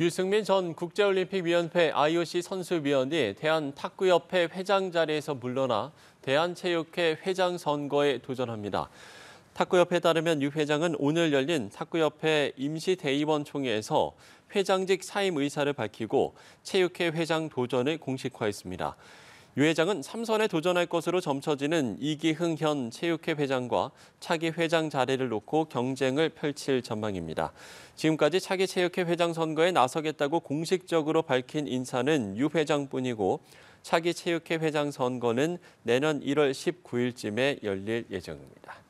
유승민 전 국제올림픽위원회 IOC 선수위원이 대한탁구협회 회장 자리에서 물러나 대한체육회 회장 선거에 도전합니다. 탁구협회에 따르면 유 회장은 오늘 열린 탁구협회 임시대의원 총회에서 회장직 사임 의사를 밝히고 체육회 회장 도전을 공식화했습니다. 유 회장은 삼선에 도전할 것으로 점쳐지는 이기흥 현 체육회 회장과 차기 회장 자리를 놓고 경쟁을 펼칠 전망입니다. 지금까지 차기 체육회 회장 선거에 나서겠다고 공식적으로 밝힌 인사는 유 회장뿐이고 차기 체육회 회장 선거는 내년 1월 19일쯤에 열릴 예정입니다.